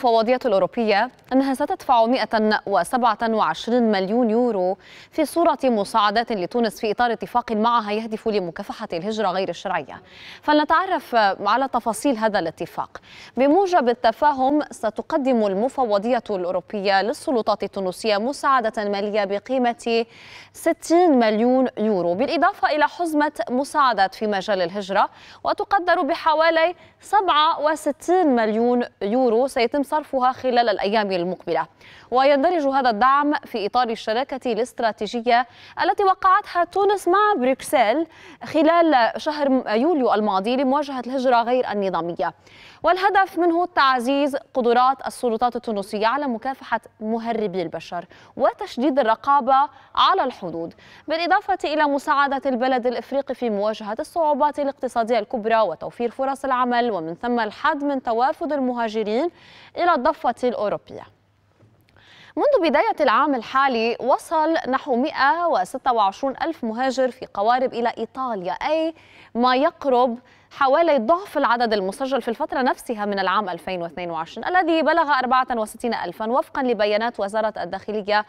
المفوضيه الأوروبية أنها ستدفع 127 مليون يورو في صورة مساعدات لتونس في إطار اتفاق معها يهدف لمكافحة الهجرة غير الشرعية فلنتعرف على تفاصيل هذا الاتفاق بموجب التفاهم ستقدم المفوضية الأوروبية للسلطات التونسية مساعدة مالية بقيمة 60 مليون يورو بالإضافة إلى حزمة مساعدات في مجال الهجرة وتقدر بحوالي 67 مليون يورو سيتم صرفها خلال الأيام المقبلة ويندرج هذا الدعم في إطار الشراكة الاستراتيجية التي وقعتها تونس مع بروكسل خلال شهر يوليو الماضي لمواجهة الهجرة غير النظامية والهدف منه تعزيز قدرات السلطات التونسية على مكافحة مهربي البشر وتشديد الرقابة على الحدود بالإضافة إلى مساعدة البلد الإفريقي في مواجهة الصعوبات الاقتصادية الكبرى وتوفير فرص العمل ومن ثم الحد من توافد المهاجرين إلى الضفة الأوروبية منذ بداية العام الحالي وصل نحو 126 ألف مهاجر في قوارب إلى إيطاليا أي ما يقرب حوالي ضعف العدد المسجل في الفترة نفسها من العام 2022 الذي بلغ 64 ألفا وفقا لبيانات وزارة الداخلية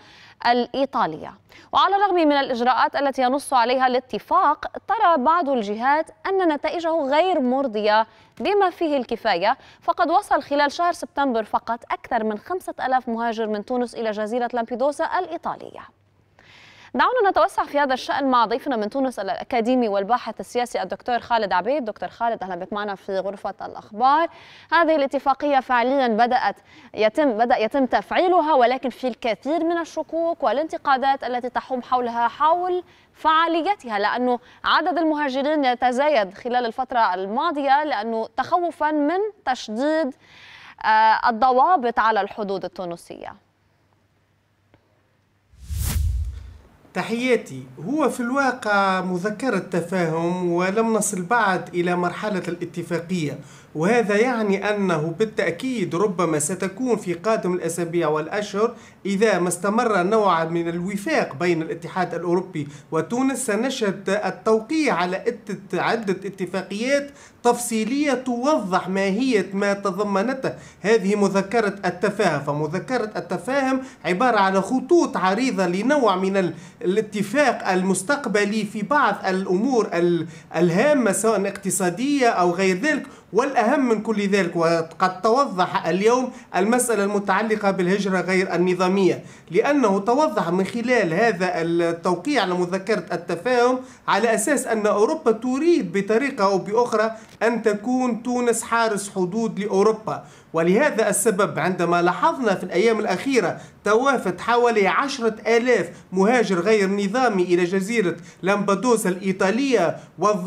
الإيطالية وعلى الرغم من الإجراءات التي ينص عليها الاتفاق ترى بعض الجهات أن نتائجه غير مرضية بما فيه الكفاية فقد وصل خلال شهر سبتمبر فقط أكثر من 5000 مهاجر من تونس إلى جزيرة لامبيدوسا الإيطالية دعونا نتوسع في هذا الشأن مع ضيفنا من تونس الأكاديمي والباحث السياسي الدكتور خالد عبيد دكتور خالد أهلا بك معنا في غرفة الأخبار هذه الاتفاقية فعليا بدأت يتم بدأ يتم تفعيلها ولكن في الكثير من الشكوك والانتقادات التي تحوم حولها حول فعاليتها لأنه عدد المهاجرين يتزايد خلال الفترة الماضية لأنه تخوفا من تشديد آه، الضوابط على الحدود التونسية تحياتي هو في الواقع مذكرة تفاهم ولم نصل بعد إلى مرحلة الاتفاقية وهذا يعني أنه بالتأكيد ربما ستكون في قادم الأسابيع والأشهر إذا ما استمر نوع من الوفاق بين الاتحاد الأوروبي وتونس سنشهد التوقيع على عدة اتفاقيات تفصيلية توضح ماهية ما تضمنته هذه مذكرة التفاهم فمذكرة التفاهم عبارة على خطوط عريضة لنوع من الاتفاق المستقبلي في بعض الأمور الهامة سواء اقتصادية أو غير ذلك والأهم من كل ذلك وقد توضح اليوم المسألة المتعلقة بالهجرة غير النظامية لأنه توضح من خلال هذا التوقيع على مذكرة التفاهم على أساس أن أوروبا تريد بطريقة أو بأخرى أن تكون تونس حارس حدود لأوروبا ولهذا السبب عندما لاحظنا في الأيام الأخيرة توافد حوالي عشرة آلاف مهاجر غير نظامي إلى جزيرة لامبدوسا الإيطالية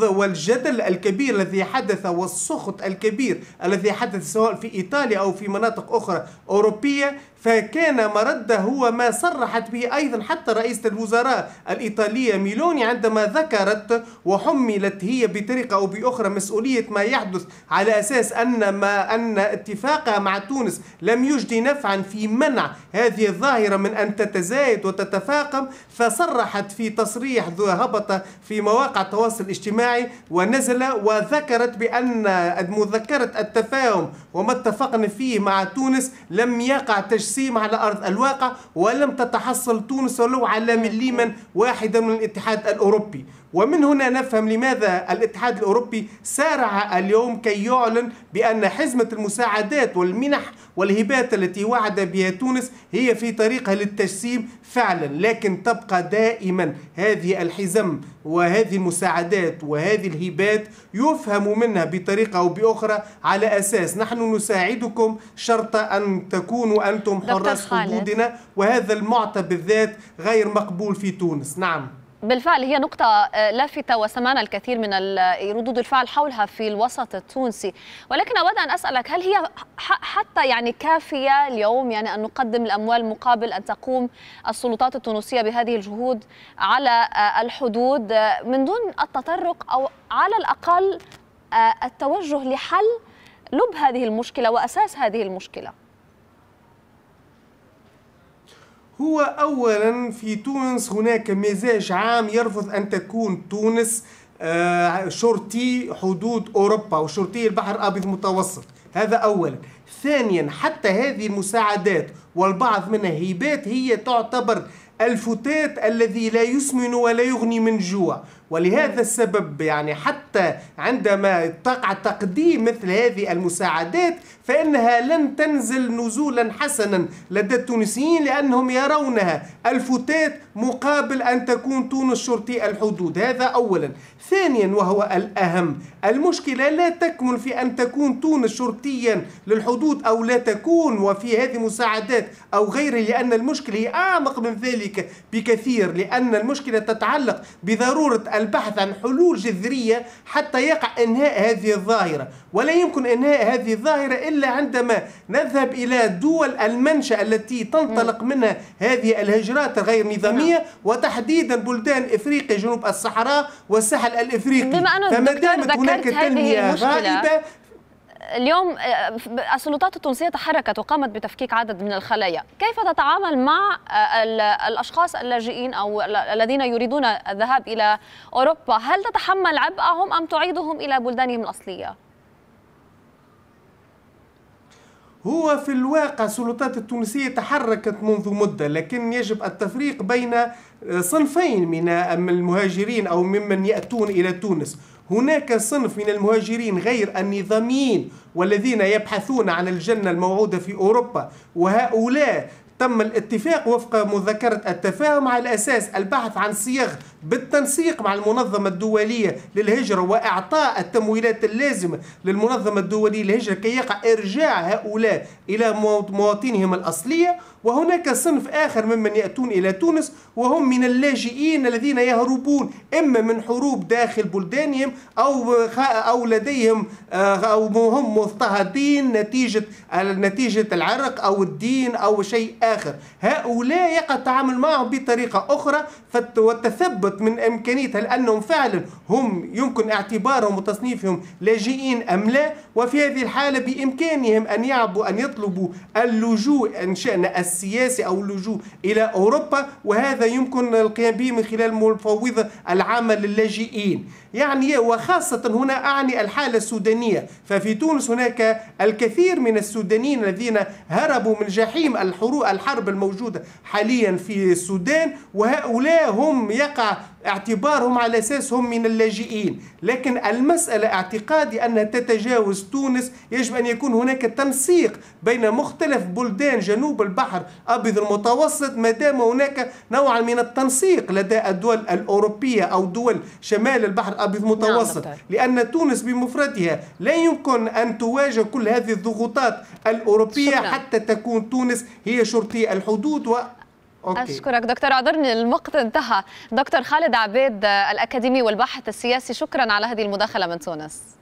والجدل الكبير الذي حدث والسخط الكبير الذي حدث سواء في إيطاليا أو في مناطق أخرى أوروبية فكان مرده هو ما صرحت به أيضا حتى رئيسة الوزراء الإيطالية ميلوني عندما ذكرت وحملت هي بطريقة أو بأخرى مسؤولية ما يحدث على أساس أن ما أن اتفاقها مع تونس لم يجدي نفعا في منع هذه الظاهرة من أن تتزايد وتتفاقم فصرحت في تصريح هبط في مواقع التواصل الاجتماعي ونزل وذكرت بأن مذكرة التفاهم وما اتفقنا فيه مع تونس لم يقع تجسيد تجسيم على أرض الواقع ولم تتحصل تونس ولو على مليما واحدا من الاتحاد الأوروبي ومن هنا نفهم لماذا الاتحاد الأوروبي سارع اليوم كي يعلن بأن حزمة المساعدات والمنح والهبات التي وعد بها تونس هي في طريقها للتجسيم فعلا لكن تبقى دائما هذه الحزم وهذه المساعدات وهذه الهبات يفهم منها بطريقة أو بأخرى على أساس نحن نساعدكم شرط أن تكونوا أنتم حراس حدودنا وهذا المعطى بالذات غير مقبول في تونس نعم بالفعل هي نقطة آه، لافتة وسمعنا الكثير من آه، ردود الفعل حولها في الوسط التونسي ولكن أود أن أسألك هل هي حتى يعني كافية اليوم يعني أن نقدم الأموال مقابل أن تقوم السلطات التونسية بهذه الجهود على آه، الحدود من دون التطرق أو على الأقل التوجه لحل لب هذه المشكلة وأساس هذه المشكلة هو أولا في تونس هناك مزاج عام يرفض أن تكون تونس آه، شرطي حدود أوروبا وشرطي البحر الأبيض المتوسط هذا أولا ثانيا حتى هذه المساعدات والبعض منها هبات هي تعتبر الفتات الذي لا يسمن ولا يغني من جوع ولهذا السبب يعني حتى عندما تقع تقديم مثل هذه المساعدات فإنها لن تنزل نزولا حسنا لدى التونسيين لأنهم يرونها الفتات مقابل أن تكون تونس شرطي الحدود هذا أولا ثانيا وهو الأهم المشكلة لا تكمن في أن تكون تونس شرطيا للحدود أو لا تكون وفي هذه مساعدات أو غيره لأن المشكلة هي أعمق من ذلك بكثير لأن المشكلة تتعلق بضرورة البحث عن حلول جذرية حتى يقع إنهاء هذه الظاهرة ولا يمكن إنهاء هذه الظاهرة إلا عندما نذهب إلى دول المنشأ التي تنطلق منها هذه الهجرات الغير نظامية نعم. وتحديدا بلدان إفريقيا جنوب الصحراء والساحل الإفريقي فما دامت هناك تنمية غائبة اليوم آه، السلطات التونسية تحركت وقامت بتفكيك عدد من الخلايا كيف تتعامل مع آه، الأشخاص اللاجئين أو الذين يريدون الذهاب إلى أوروبا هل تتحمل عبئهم أم تعيدهم إلى بلدانهم الأصلية؟ هو في الواقع السلطات التونسية تحركت منذ مدة لكن يجب التفريق بين آه، صنفين آه، من المهاجرين أو ممن يأتون إلى تونس هناك صنف من المهاجرين غير النظاميين والذين يبحثون عن الجنة الموعودة في أوروبا وهؤلاء تم الاتفاق وفق مذكرة التفاهم على الأساس البحث عن صيغ بالتنسيق مع المنظمة الدولية للهجرة وإعطاء التمويلات اللازمة للمنظمة الدولية للهجرة كي يقع إرجاع هؤلاء إلى مواطنهم الأصلية وهناك صنف آخر ممن يأتون إلى تونس وهم من اللاجئين الذين يهربون إما من حروب داخل بلدانهم أو أو لديهم آه، أو هم مضطهدين نتيجة نتيجة العرق أو الدين أو شيء آخر الآخر هؤلاء يقع التعامل معهم بطريقة أخرى والتثبت من إمكانية هل أنهم فعلا هم يمكن اعتبارهم وتصنيفهم لاجئين أم لا وفي هذه الحالة بإمكانهم أن يعبوا أن يطلبوا اللجوء إن شئنا السياسي أو اللجوء إلى أوروبا وهذا يمكن القيام به من خلال المفوضة العامة للاجئين يعني وخاصة هنا أعني الحالة السودانية ففي تونس هناك الكثير من السودانيين الذين هربوا من جحيم الحروب الحرب الموجودة حاليا في السودان وهؤلاء هم يقع اعتبارهم على اساس هم من اللاجئين، لكن المساله اعتقادي انها تتجاوز تونس، يجب ان يكون هناك تنسيق بين مختلف بلدان جنوب البحر الابيض المتوسط ما دام هناك نوع من التنسيق لدى الدول الاوروبيه او دول شمال البحر الابيض نعم، المتوسط، نعم لان تونس بمفردها لا يمكن ان تواجه كل هذه الضغوطات الاوروبيه شكرا. حتى تكون تونس هي شرطي الحدود و أوكي. أشكرك دكتور عذرني الوقت انتهى دكتور خالد عبيد الأكاديمي والباحث السياسي شكرا على هذه المداخلة من تونس